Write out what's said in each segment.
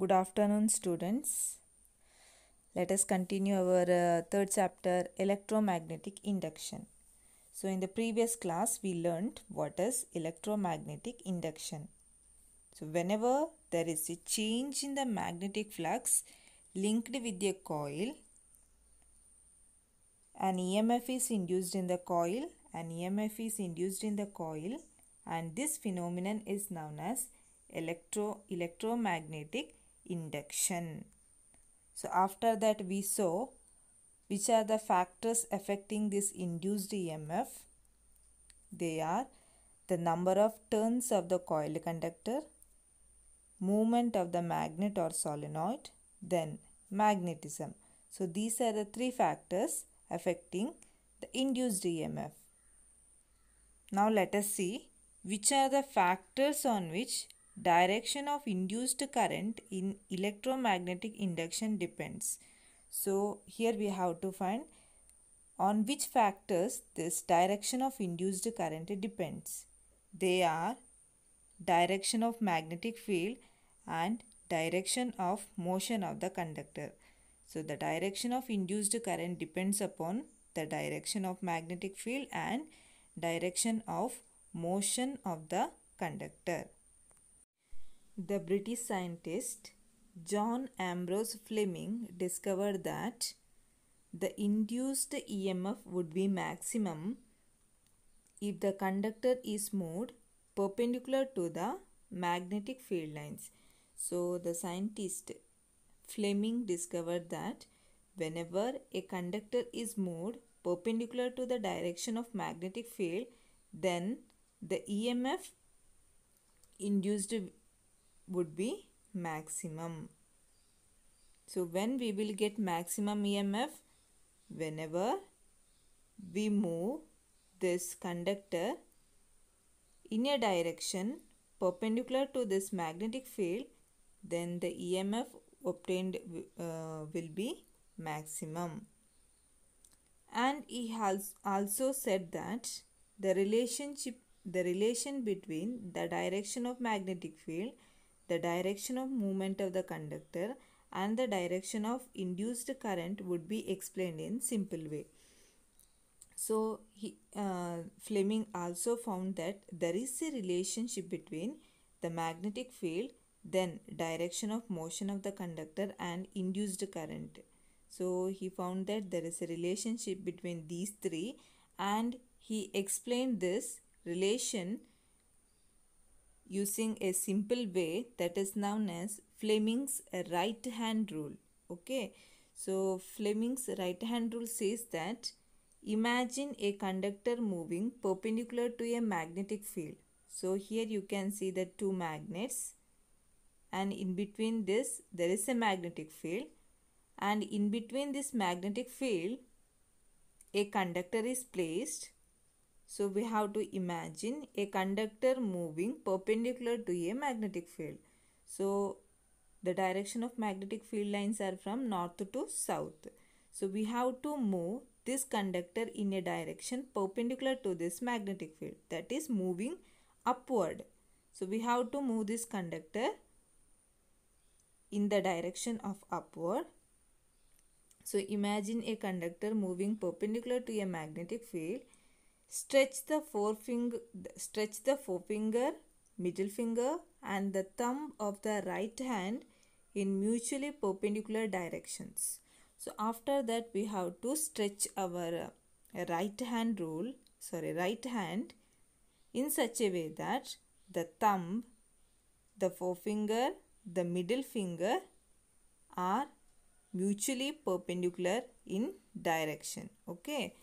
Good afternoon, students. Let us continue our uh, third chapter electromagnetic induction. So, in the previous class, we learned what is electromagnetic induction. So, whenever there is a change in the magnetic flux linked with a coil, an EMF is induced in the coil, an EMF is induced in the coil, and this phenomenon is known as electro electromagnetic induction. So after that we saw which are the factors affecting this induced EMF. They are the number of turns of the coil conductor, movement of the magnet or solenoid, then magnetism. So these are the three factors affecting the induced EMF. Now let us see which are the factors on which direction of induced current in electromagnetic induction depends. So here we have to find on which factors this direction of induced current depends. They are direction of magnetic field and direction of motion of the conductor. So the direction of induced current depends upon the direction of magnetic field and direction of motion of the conductor. The British scientist John Ambrose Fleming discovered that the induced EMF would be maximum if the conductor is moved perpendicular to the magnetic field lines. So, the scientist Fleming discovered that whenever a conductor is moved perpendicular to the direction of magnetic field, then the EMF induced would be maximum. So when we will get maximum EMF? Whenever we move this conductor in a direction perpendicular to this magnetic field, then the EMF obtained uh, will be maximum. And he has also said that the relationship the relation between the direction of magnetic field the direction of movement of the conductor and the direction of induced current would be explained in simple way. So, he, uh, Fleming also found that there is a relationship between the magnetic field, then direction of motion of the conductor and induced current. So, he found that there is a relationship between these three and he explained this relation using a simple way that is known as Fleming's right hand rule. Okay, so Fleming's right hand rule says that imagine a conductor moving perpendicular to a magnetic field. So here you can see the two magnets and in between this there is a magnetic field and in between this magnetic field a conductor is placed so we have to imagine a conductor moving perpendicular to a magnetic field. So the direction of magnetic field lines are from north to south. So we have to move this conductor in a direction perpendicular to this magnetic field that is moving upward. So we have to move this conductor in the direction of upward. So imagine a conductor moving perpendicular to a magnetic field Stretch the forefinger, stretch the forefinger, middle finger and the thumb of the right hand in mutually perpendicular directions. So after that we have to stretch our uh, right hand rule, sorry right hand in such a way that the thumb, the forefinger, the middle finger are mutually perpendicular in direction. Okay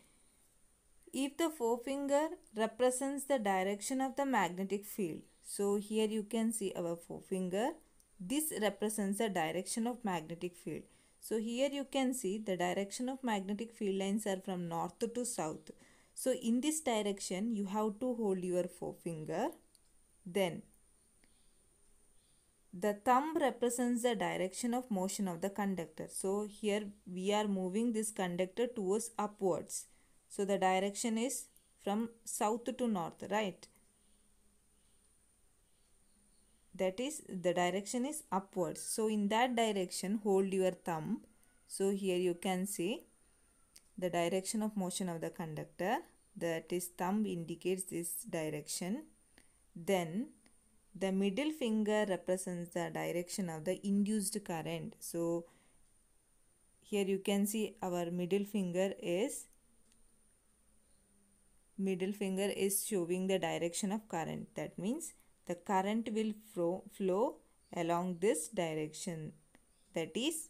if the forefinger represents the direction of the magnetic field. So here you can see our forefinger. This represents the direction of magnetic field. So here you can see the direction of magnetic field lines are from north to south. So in this direction you have to hold your forefinger. Then the thumb represents the direction of motion of the conductor. So here we are moving this conductor towards upwards. So the direction is from south to north, right? That is the direction is upwards. So in that direction hold your thumb. So here you can see the direction of motion of the conductor that is thumb indicates this direction. Then the middle finger represents the direction of the induced current. So here you can see our middle finger is middle finger is showing the direction of current that means the current will flow, flow along this direction that is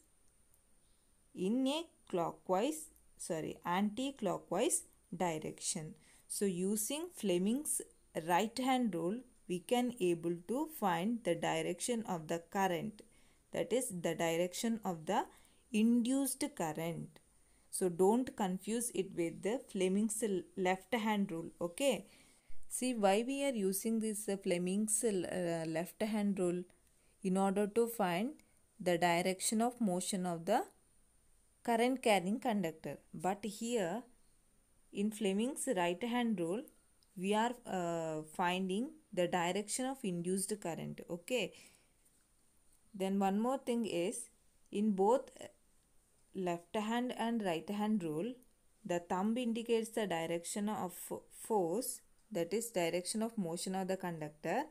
in a clockwise sorry anti-clockwise direction so using fleming's right hand rule we can able to find the direction of the current that is the direction of the induced current so don't confuse it with the Fleming's left hand rule. Okay. See why we are using this uh, Fleming's uh, left hand rule in order to find the direction of motion of the current carrying conductor. But here in Fleming's right hand rule we are uh, finding the direction of induced current. Okay. Then one more thing is in both left hand and right hand rule, the thumb indicates the direction of force that is direction of motion of the conductor.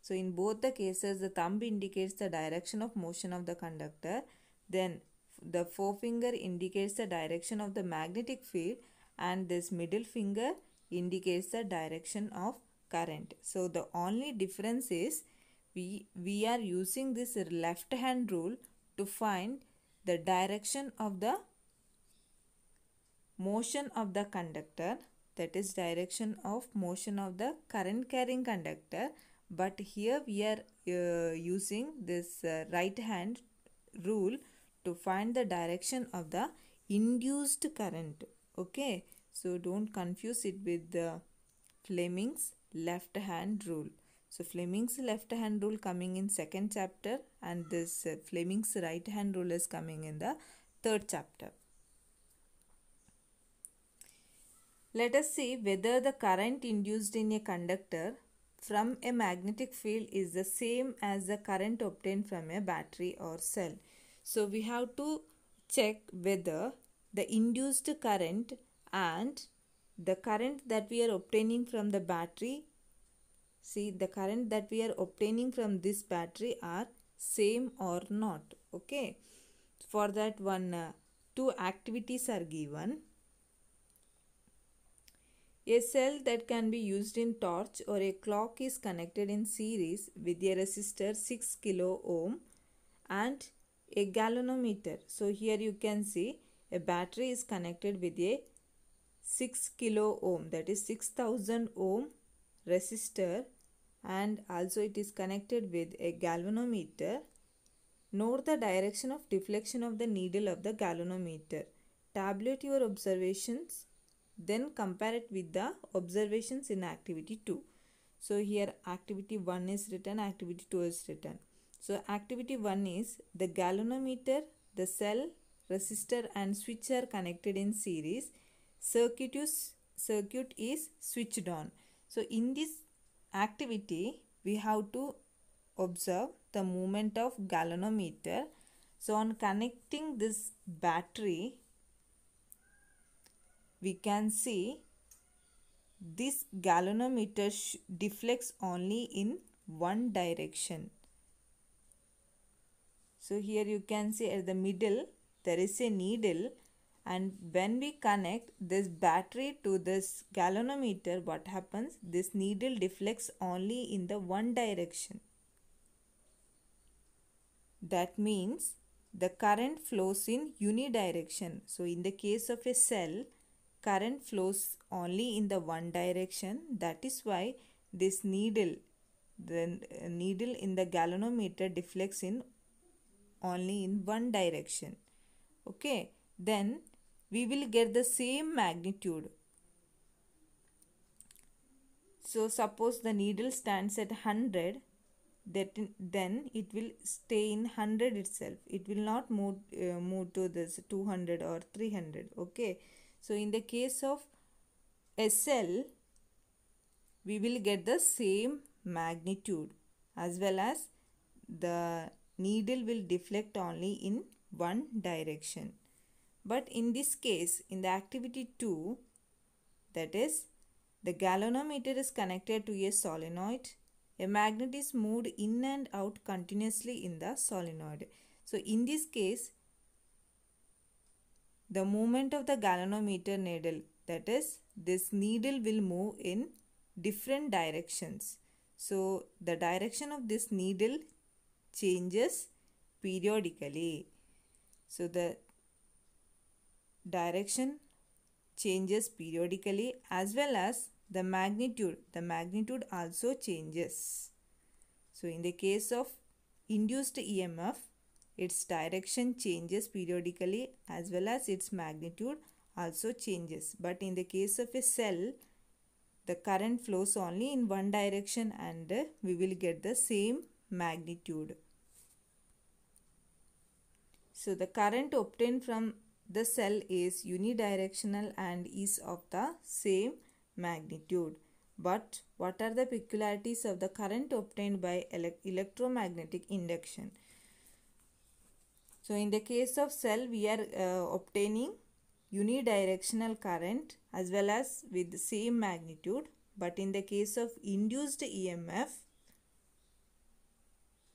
So in both the cases the thumb indicates the direction of motion of the conductor. Then the forefinger indicates the direction of the magnetic field and this middle finger indicates the direction of current. So the only difference is we, we are using this left hand rule to find the direction of the motion of the conductor that is direction of motion of the current carrying conductor but here we are uh, using this uh, right hand rule to find the direction of the induced current okay so don't confuse it with the fleming's left hand rule so Fleming's left hand rule coming in second chapter and this uh, Fleming's right hand rule is coming in the third chapter. Let us see whether the current induced in a conductor from a magnetic field is the same as the current obtained from a battery or cell. So we have to check whether the induced current and the current that we are obtaining from the battery see the current that we are obtaining from this battery are same or not okay for that one uh, two activities are given a cell that can be used in torch or a clock is connected in series with a resistor 6 kilo ohm and a galvanometer so here you can see a battery is connected with a 6 kilo ohm that is 6000 ohm resistor and also it is connected with a galvanometer. Note the direction of deflection of the needle of the galvanometer. Tabulate your observations then compare it with the observations in activity 2. So here activity 1 is written, activity 2 is written. So activity 1 is the galvanometer, the cell, resistor and switch are connected in series. Circuit is, circuit is switched on. So in this activity, we have to observe the movement of galvanometer. So on connecting this battery, we can see this galvanometer deflects only in one direction. So here you can see at the middle there is a needle and when we connect this battery to this galvanometer what happens this needle deflects only in the one direction that means the current flows in unidirection so in the case of a cell current flows only in the one direction that is why this needle the uh, needle in the galvanometer deflects in only in one direction okay then we will get the same magnitude. So suppose the needle stands at 100 that then it will stay in 100 itself. It will not move, uh, move to this 200 or 300. Okay. So in the case of SL we will get the same magnitude as well as the needle will deflect only in one direction. But in this case, in the activity 2, that is, the galvanometer is connected to a solenoid. A magnet is moved in and out continuously in the solenoid. So, in this case, the movement of the galvanometer needle, that is, this needle will move in different directions. So, the direction of this needle changes periodically. So, the direction changes periodically as well as the magnitude. The magnitude also changes. So, in the case of induced EMF, its direction changes periodically as well as its magnitude also changes. But in the case of a cell, the current flows only in one direction and we will get the same magnitude. So, the current obtained from the cell is unidirectional and is of the same magnitude. But what are the peculiarities of the current obtained by electromagnetic induction? So in the case of cell we are uh, obtaining unidirectional current as well as with the same magnitude but in the case of induced EMF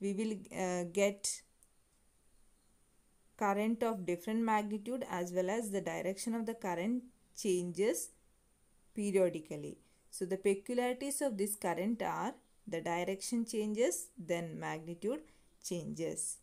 we will uh, get current of different magnitude as well as the direction of the current changes periodically. So the peculiarities of this current are the direction changes then magnitude changes.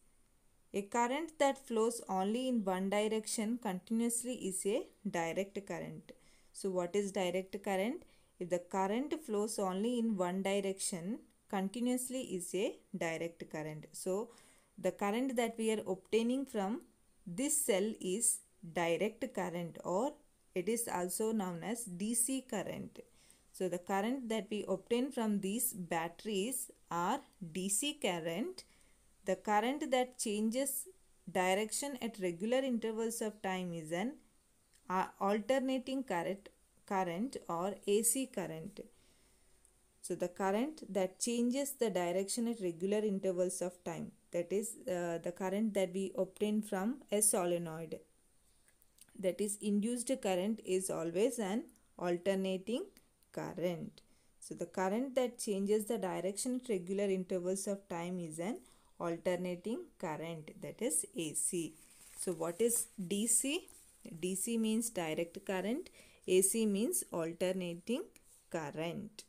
A current that flows only in one direction continuously is a direct current. So what is direct current? If the current flows only in one direction continuously is a direct current. So the current that we are obtaining from this cell is direct current or it is also known as DC current. So the current that we obtain from these batteries are DC current. The current that changes direction at regular intervals of time is an uh, alternating current, current or AC current. So the current that changes the direction at regular intervals of time that is uh, the current that we obtain from a solenoid that is induced current is always an alternating current so the current that changes the direction at regular intervals of time is an alternating current that is AC. So what is DC? DC means direct current, AC means alternating current.